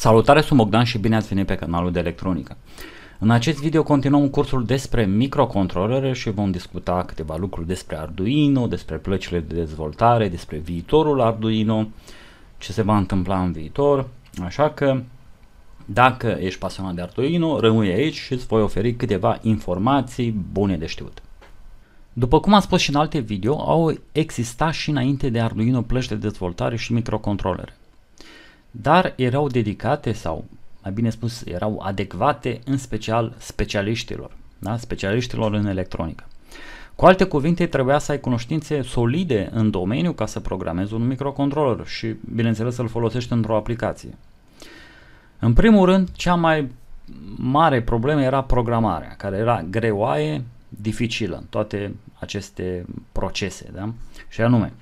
Salutare, sunt Bogdan și bine ați venit pe canalul de electronică. În acest video continuăm cursul despre microcontrolere și vom discuta câteva lucruri despre Arduino, despre plăcile de dezvoltare, despre viitorul Arduino, ce se va întâmpla în viitor, așa că dacă ești pasionat de Arduino, rămâi aici și îți voi oferi câteva informații bune de știut. După cum am spus și în alte video, au existat și înainte de Arduino plăci de dezvoltare și microcontrolere dar erau dedicate sau, mai bine spus, erau adecvate în special specialiștilor, da? specialiștilor în electronică. Cu alte cuvinte, trebuia să ai cunoștințe solide în domeniu ca să programezi un microcontroller și, bineînțeles, să-l folosești într-o aplicație. În primul rând, cea mai mare problemă era programarea, care era greoaie, dificilă în toate aceste procese. Da? Și anume,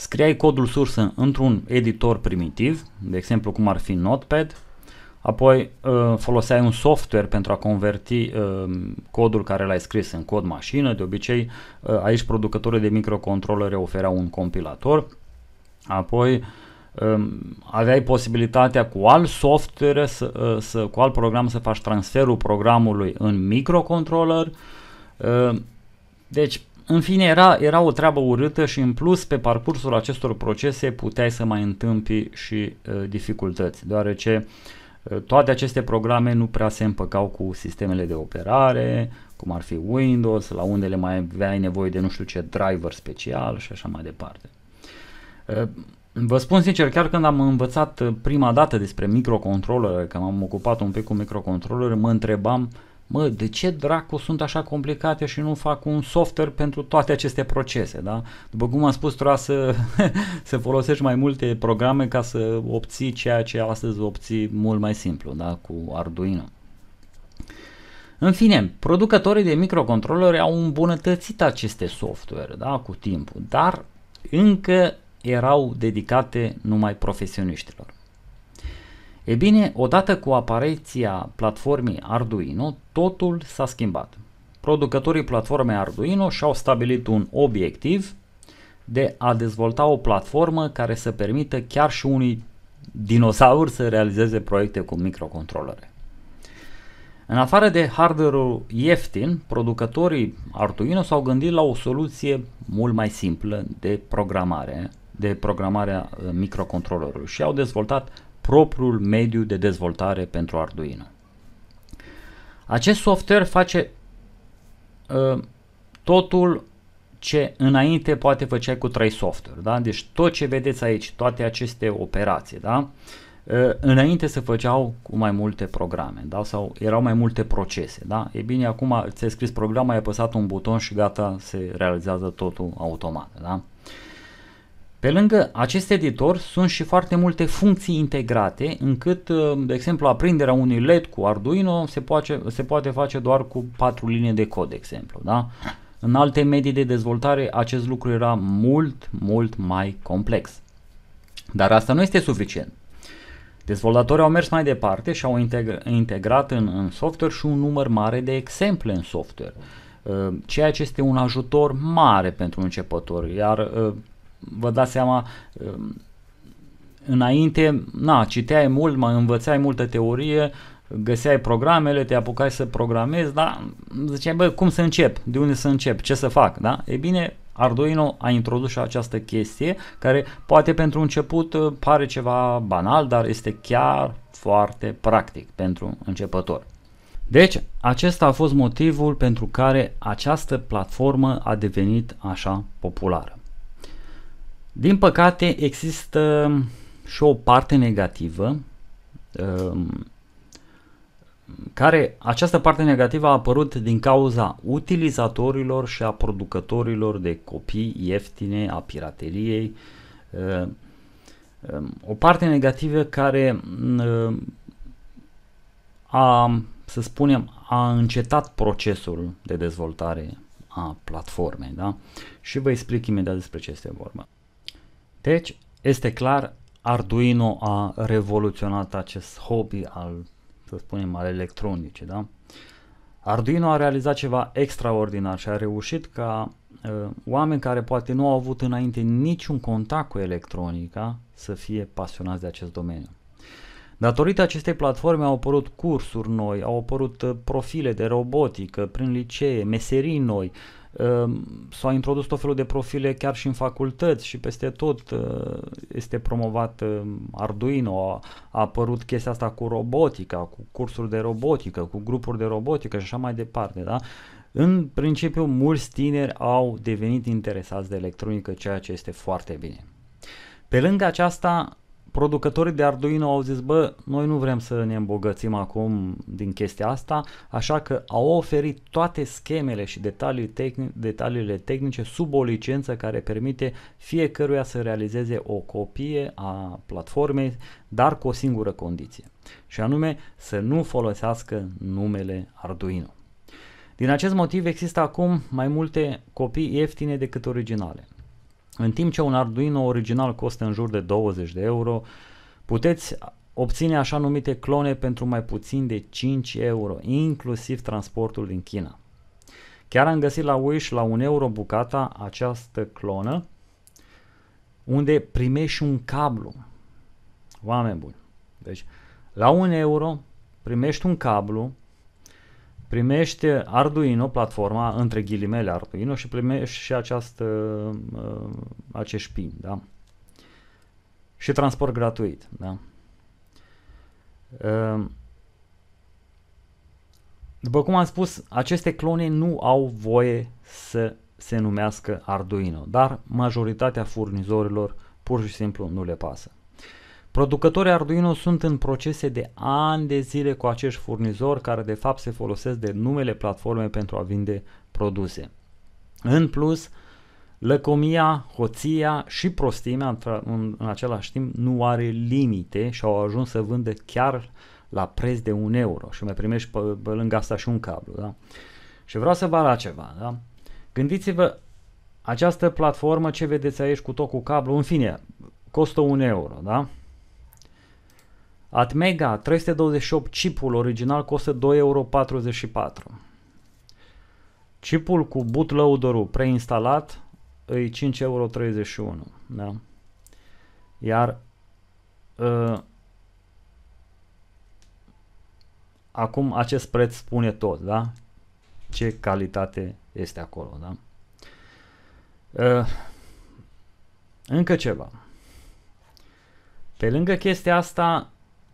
scriai codul sursă într-un editor primitiv, de exemplu cum ar fi Notepad, apoi uh, foloseai un software pentru a converti uh, codul care l-ai scris în cod mașină, de obicei uh, aici producătorii de microcontrolere ofereau un compilator, apoi um, aveai posibilitatea cu alt software, să, să, cu alt program să faci transferul programului în microcontroller, deci în fine, era, era o treabă urâtă și în plus, pe parcursul acestor procese puteai să mai întâmpi și uh, dificultăți, deoarece uh, toate aceste programe nu prea se împăcau cu sistemele de operare, cum ar fi Windows, la unele mai aveai nevoie de nu știu ce driver special și așa mai departe. Uh, vă spun sincer, chiar când am învățat uh, prima dată despre microcontroller, că m-am ocupat un pic cu microcontrolere, mă întrebam uh, mă, de ce dracu sunt așa complicate și nu fac un software pentru toate aceste procese, da? După cum am spus, trebuie să, să folosești mai multe programe ca să obții ceea ce astăzi obții mult mai simplu, da, cu Arduino. În fine, producătorii de microcontrolere au îmbunătățit aceste software, da, cu timpul, dar încă erau dedicate numai profesioniștilor. E bine, odată cu apariția platformei Arduino, totul s-a schimbat. Producătorii platformei Arduino și-au stabilit un obiectiv de a dezvolta o platformă care să permită chiar și unui dinosaur să realizeze proiecte cu microcontrolere. În afară de hardware-ul ieftin, producătorii Arduino s-au gândit la o soluție mult mai simplă de programare, de programarea uh, microcontrolorului și au dezvoltat propriul mediu de dezvoltare pentru Arduino. Acest software face uh, totul ce înainte poate făcea cu trei software, da? Deci tot ce vedeți aici, toate aceste operații, da? Uh, înainte se făceau cu mai multe programe, da? Sau erau mai multe procese, da? E bine, acum ți-ai scris program, ai apăsat un buton și gata, se realizează totul automat, da? Pe lângă acest editor sunt și foarte multe funcții integrate încât, uh, de exemplu, aprinderea unui LED cu Arduino se poate, se poate face doar cu patru linii de cod, de exemplu. Da? În alte medii de dezvoltare acest lucru era mult, mult mai complex. Dar asta nu este suficient. Dezvoltatorii au mers mai departe și au integrat în, în software și un număr mare de exemple în software uh, ceea ce este un ajutor mare pentru începători, iar uh, vă dați seama, um, înainte, na, citeai mult, mă învățai multă teorie, găseai programele, te apucai să programezi, dar ziceai, bă, cum să încep? De unde să încep? Ce să fac? Da? E bine, Arduino a introdus și această chestie care poate pentru început uh, pare ceva banal, dar este chiar foarte practic pentru începător. Deci, acesta a fost motivul pentru care această platformă a devenit așa populară. Din păcate există și o parte negativă um, care această parte negativă a apărut din cauza utilizatorilor și a producătorilor de copii ieftine, a pirateriei. Uh, um, o parte negativă care um, a, să spunem, a încetat procesul de dezvoltare a platformei, da? Și vă explic imediat despre ce este vorba. Deci, este clar, Arduino a revoluționat acest hobby al, să spunem, al electronicii, da? Arduino a realizat ceva extraordinar și a reușit ca uh, oameni care poate nu au avut înainte niciun contact cu electronica să fie pasionați de acest domeniu. Datorită acestei platforme au apărut cursuri noi, au apărut ă, profile de robotică prin licee, meserii noi, uh, Ehm, s-au introdus tot felul de profile chiar și în facultăți și peste tot ehm, este promovat ehm, Arduino, a apărut chestia asta cu robotica, cu cursuri de robotică, cu grupuri de robotică și așa mai departe, da? În principiu, mulți tineri au devenit interesați de electronică, ceea ce este foarte bine. Pe lângă aceasta, producătorii de Arduino au zis, bă, noi nu vrem să ne îmbogățim acum din chestia asta, așa că au oferit toate schemele și detalii tehni- detaliile tehnice sub o licență care permite fiecăruia să realizeze o copie a platformei, dar cu o singură condiție, și anume să nu folosească numele Arduino. Din acest motiv există acum mai multe copii ieftine decât originale. În timp ce un Arduino original costă în jur de 20 de euro, puteți obține așa numite clone pentru mai puțin de 5 euro, inclusiv transportul din China. Chiar am găsit la Wish la un euro bucata această clonă unde primești un cablu. Oameni buni. Deci, la un euro primești un cablu primește Arduino, platforma, între ghilimele Arduino și primește și această, uh, uh, acești pin, da? Și transport gratuit, da? Uh, după cum am spus, aceste clone nu au voie să se numească Arduino, dar majoritatea furnizorilor pur și simplu nu le pasă. Producătorii Arduino sunt în procese de ani de zile cu acești furnizori care de fapt se folosesc de numele platformei pentru a vinde produse. În plus, lăcomia, hoția și prostimea în, în același timp nu are limite și au ajuns să vândă chiar la preț de un euro și mai primești pe, pe lângă asta și un cablu. Da? Și vreau să vă arăt ceva. Da? Gândiți-vă această platformă, ce vedeți aici cu tot cu cablu, în fine, costă un euro, da? Atmega 328 chipul original costă 2,44 euro. Chipul cu bootloader-ul preinstalat e 5,31 euro. Da? Iar uh, acum acest preț spune tot, da? Ce calitate este acolo, da? Uh, încă ceva. Pe lângă chestia asta,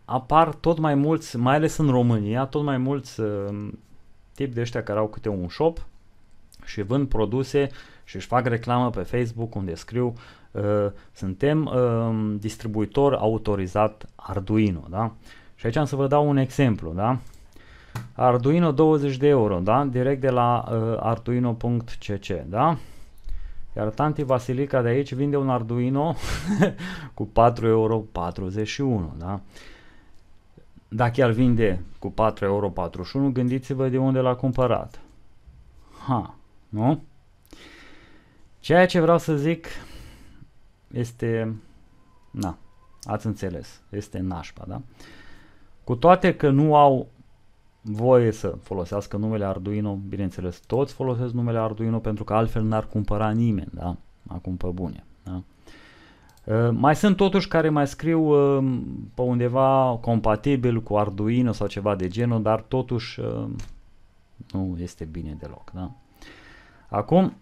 apar tot mai mulți, mai ales în România, tot mai mulți um, tip de ăștia care au câte un shop și vând produse și își fac reclamă pe Facebook unde scriu uh, suntem uh, distribuitor autorizat Arduino, da? Și aici am să vă dau un exemplu, da? Arduino 20 de euro, da? Direct de la uh, arduino.cc, da? Iar tanti Vasilica de aici vinde un Arduino cu 4,41 euro, da? dacă el vinde cu 4,41 euro, gândiți-vă de unde l-a cumpărat. Ha, nu? Ceea ce vreau să zic este, na, ați înțeles, este nașpa, da? Cu toate că nu au voie să folosească numele Arduino, bineînțeles, toți folosesc numele Arduino pentru că altfel n-ar cumpăra nimeni, da? Acum pe bune, da? Ă, mai sunt totuși care mai scriu uh, pe undeva compatibil cu Arduino sau ceva de genul, dar totuși uh, nu este bine deloc. Da? Acum,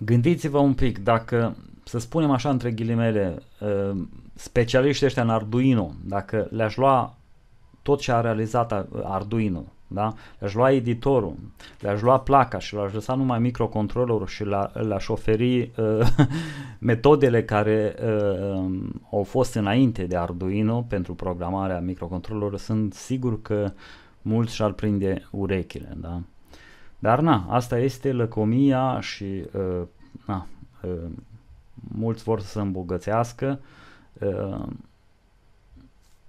gândiți-vă un pic, dacă, să spunem așa între ghilimele, specialiștii ăștia în Arduino, dacă le-aș lua tot ce a realizat Arduino, da? Le-aș lua editorul, le-aș lua placa și le-aș lăsa numai microcontrolorul și le-aș oferi uh, metodele care uh, au fost înainte de Arduino pentru programarea microcontrolorului Sunt sigur că mulți și-ar prinde urechile. Da? Dar na, asta este lăcomia și uh, na, uh, mulți vor să se îmbogățească. Uh,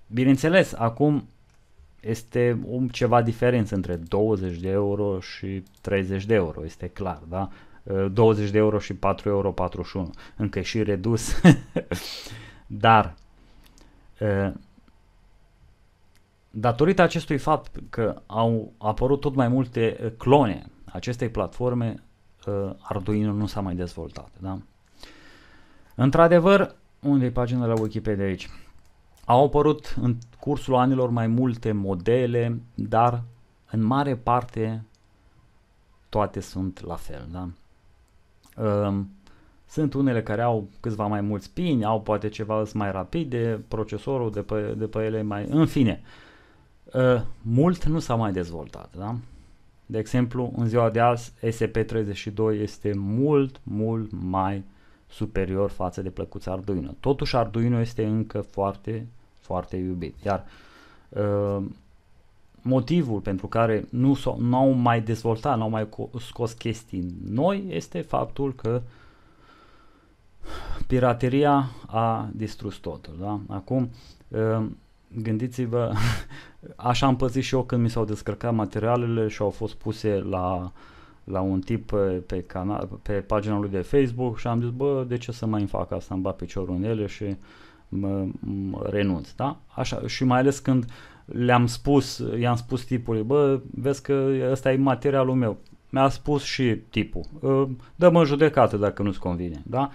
bineînțeles, acum este un ceva diferență între 20 de euro și 30 de euro, este clar, da? 20 uh, de euro și 4 euro 41, încă și redus, dar uh, datorită acestui fapt că au apărut tot mai multe uh, clone acestei platforme, Arduino nu s-a mai dezvoltat, da? Într-adevăr, unde e pagina la Wikipedia aici? Au apărut în cursul anilor mai multe modele, dar în mare parte toate sunt la fel. Da? Ehm, sunt unele care au câțiva mai mulți pini, au poate ceva mai rapide, procesorul de pe, de pe ele mai... În fine, ehm, mult nu s-a mai dezvoltat. Da? De exemplu, în ziua de azi, SP32 este mult, mult mai superior față de plăcuța Arduino. Totuși Arduino este încă foarte, foarte iubit. Iar uh, motivul pentru care nu au mai dezvoltat, nu au mai scos chestii noi este faptul că pirateria a distrus totul. Da? Acum, uh, gândiți-vă, așa am păzit și eu când mi s-au descărcat materialele și au fost puse la uh, la un tip pe, pe, canal, pe pagina lui de Facebook și am zis, bă, de ce să mai fac asta, îmi bat piciorul în ele și mă, mă renunț, da? Așa, și mai ales când le-am spus, i-am spus tipului, bă, vezi că ăsta e materialul meu. Mi-a spus și tipul, ă, dă-mă judecată dacă nu-ți convine, da?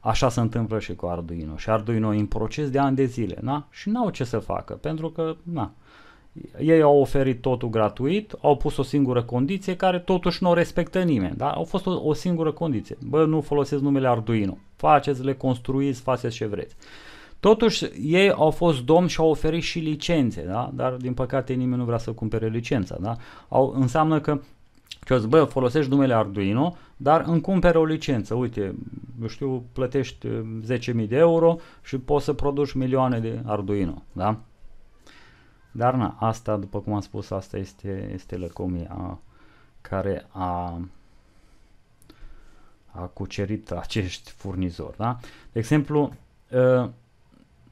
Așa se întâmplă și cu Arduino. Și Arduino e în proces de ani de zile, da? Și n-au ce să facă, pentru că, na, ei au oferit totul gratuit, au pus o singură condiție care totuși nu o respectă nimeni. Da? Au fost o, o singură condiție. Bă, nu folosesc numele Arduino. Faceți, le construiți, faceți ce vreți. Totuși, ei au fost domni și au oferit și licențe, da? dar din păcate nimeni nu vrea să cumpere licența. Da? Au, înseamnă că ce bă, folosești numele Arduino, dar îmi cumpere o licență. Uite, nu știu, plătești 10.000 eh, de euro și poți să produci milioane de Arduino. Da? Dar na, asta, după cum am spus, asta este, este lăcomia care a, a cucerit acești furnizori. Da? De exemplu, ă,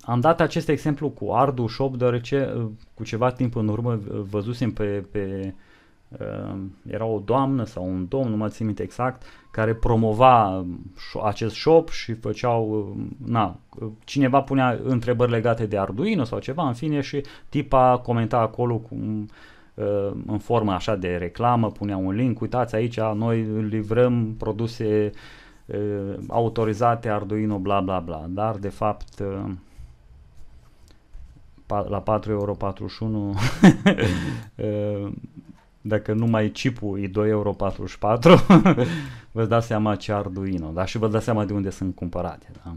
am dat acest exemplu cu Ardu Shop, deoarece ă, cu ceva timp în urmă văzusem pe, pe Ehm, era o doamnă sau un domn, nu mă țin minte exact, care promova ehm, acest shop și făceau, ehm, na, cineva punea întrebări legate de Arduino sau ceva, în fine, și tipa comenta acolo cu, în formă așa de reclamă, punea un link, uitați aici, noi livrăm produse autorizate Arduino, bla bla bla, dar de fapt la 4,41 euro dacă numai chipul e 2,44 euro, vă dați seama ce Arduino, da? Și vă dați seama de unde sunt cumpărate, da?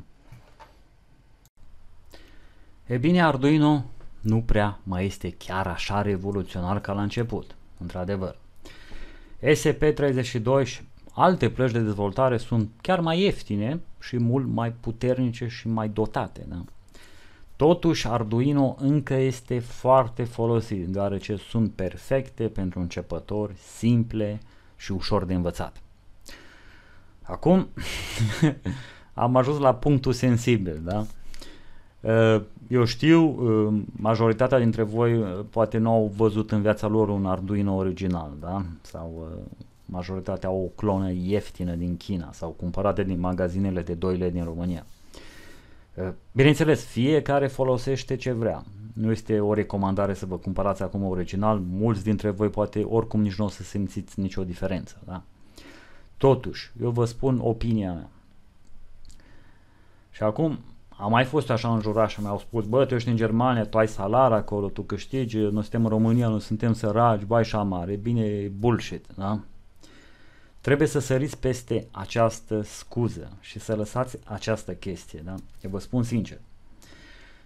E bine, Arduino nu prea mai este chiar așa revoluționar ca la început, într-adevăr. SP32 și alte plăci de dezvoltare sunt chiar mai ieftine și mult mai puternice și mai dotate, da? Totuși, Arduino încă este foarte folosit, deoarece sunt perfecte pentru începători, simple și ușor de învățat. Acum am ajuns la punctul sensibil, da? Uh, eu știu, uh, majoritatea dintre voi uh, poate nu au văzut în viața lor un Arduino original, da? Sau majoritatea au o clonă ieftină din China sau cumpărate din magazinele de doile din România. Eh, bineînțeles, fiecare folosește ce vrea. Nu este o recomandare să vă cumpărați acum original, mulți dintre voi poate oricum nici nu o să simțiți nicio diferență. Da? Totuși, eu vă spun opinia mea. Și acum, am mai fost așa în și mi-au spus, bă, tu ești în Germania, tu ai salar acolo, tu câștigi, noi suntem în România, noi suntem săraci, bai și amare. Bine, bullshit, da? Trebuie să săriți peste această scuză și să lăsați această chestie, da? Eu vă spun sincer.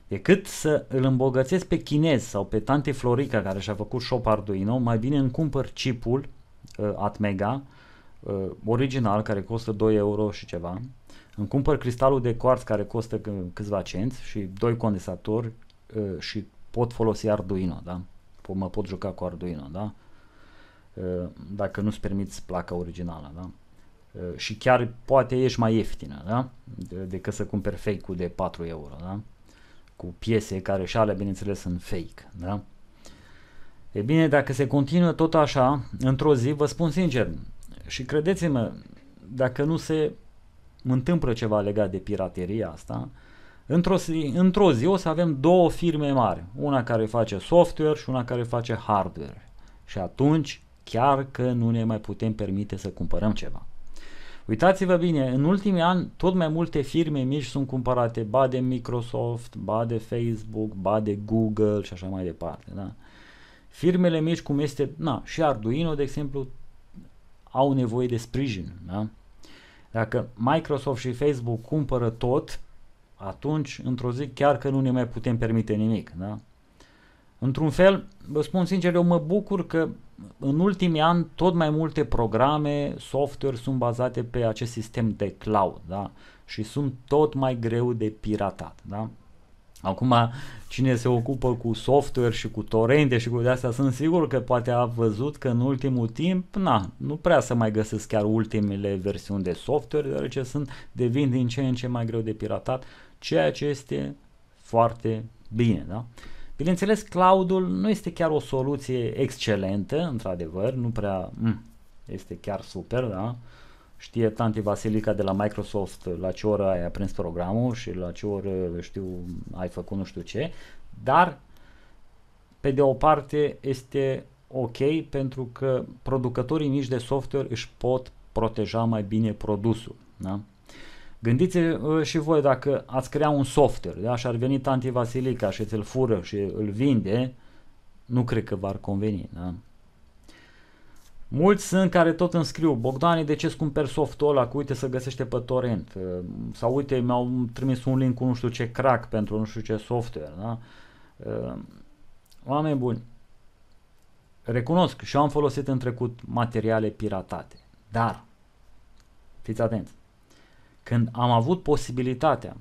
Decât să îl îmbogățesc pe chinez sau pe tante Florica care și-a făcut shop Arduino, mai bine îmi cumpăr chipul uh, Atmega, uh, original, care costă 2 euro și ceva, îmi cumpăr cristalul de quartz care costă câțiva cenți și doi condensatori uh, și pot folosi Arduino, da? Mă pot juca cu Arduino, da? Eh, dacă nu-ți permiți placa originală, da? Eh, și chiar poate ești mai ieftină, da? Decât să cumperi fake-ul de 4 euro, da? Cu piese care și alea, bineînțeles, sunt fake, da? E bine, dacă se continuă tot așa, într-o zi, vă spun sincer, și credeți-mă, dacă nu se întâmplă ceva legat de pirateria asta, într-o zi, într-o zi o să avem două firme mari, una care face software și una care face hardware. Și atunci chiar că nu ne mai putem permite să cumpărăm ceva. Uitați-vă bine, în ultimii ani tot mai multe firme mici sunt cumpărate, ba de Microsoft, ba de Facebook, ba de Google și așa mai departe. Da? Firmele mici cum este, na, și Arduino, de exemplu, au nevoie de sprijin. Da? Dacă Microsoft și Facebook cumpără tot, atunci, într-o zi, chiar că nu ne mai putem permite nimic. Da? Într-un fel, vă spun sincer, eu mă bucur că în ultimii ani tot mai multe programe, software sunt bazate pe acest sistem de cloud, da? Și sunt tot mai greu de piratat, da? Acum, cine se ocupă cu software și cu torente și cu de astea, sunt sigur că poate a văzut că în ultimul timp, na, nu prea să mai găsesc chiar ultimele versiuni de software, deoarece sunt, devin din ce în ce mai greu de piratat, ceea ce este foarte bine, da? Bineînțeles, cloudul nu este chiar o soluție excelentă, într-adevăr, nu prea mh, mm, este chiar super, da? Știe tanti Vasilica de la Microsoft la ce oră ai aprins programul și la ce oră, știu, ai făcut nu știu ce, dar pe de o parte este ok pentru că producătorii mici de software își pot proteja mai bine produsul. Da? Gândiți uh, și voi dacă ați crea un software da? și ar veni tanti Vasilica și ți-l fură și îl vinde, nu cred că v-ar conveni. Da? Mulți sunt care tot îmi scriu, Bogdane, de ce cumperi softul ăla, că uite să găsește pe torrent, uh, sau uite mi-au trimis un link cu nu știu ce crack pentru nu știu ce software, da? Uh, oameni buni, recunosc și eu am folosit în trecut materiale piratate, dar fiți atenți, când am avut posibilitatea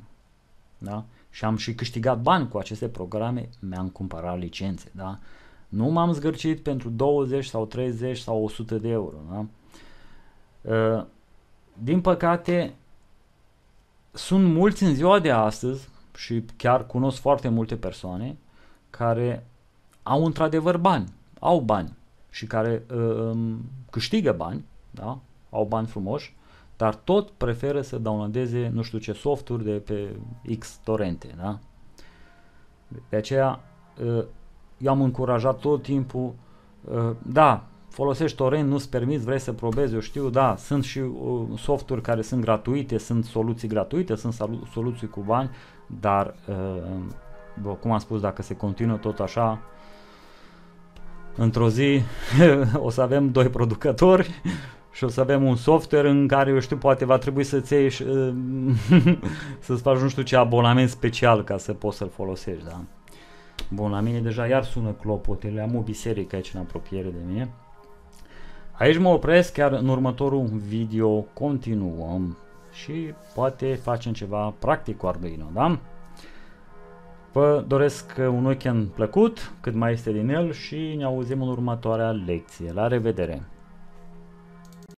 da? și am și câștigat bani cu aceste programe, mi-am cumpărat licențe. Da? Nu m-am zgârcit pentru 20 sau 30 sau 100 de euro. Da? Uh, din păcate, sunt mulți în ziua de astăzi și chiar cunosc foarte multe persoane care au într-adevăr bani, au bani și care uh, um, câștigă bani, da? au bani frumoși, dar tot preferă să downloadeze nu știu ce softuri de pe X torrente, da? De aceea uh, eu am încurajat tot timpul, uh, da, folosești torrent, nu-ți permiți, vrei să probezi, eu știu, da, sunt și uh, softuri care sunt gratuite, sunt soluții gratuite, sunt soluții cu bani, dar, bă, cum am spus, dacă se continuă tot așa, într-o zi o să avem doi producători și o să avem un software în care, eu știu, poate va trebui să-ți iei și, uh, să-ți faci nu știu ce abonament special ca să poți să-l folosești, da. Bun, la mine deja iar sună clopotele, am o biserică aici în apropiere de mine. Aici mă opresc, chiar în următorul video continuăm și poate facem ceva practic cu Arduino, da? Vă doresc un weekend plăcut, cât mai este din el și ne auzim în următoarea lecție. La revedere!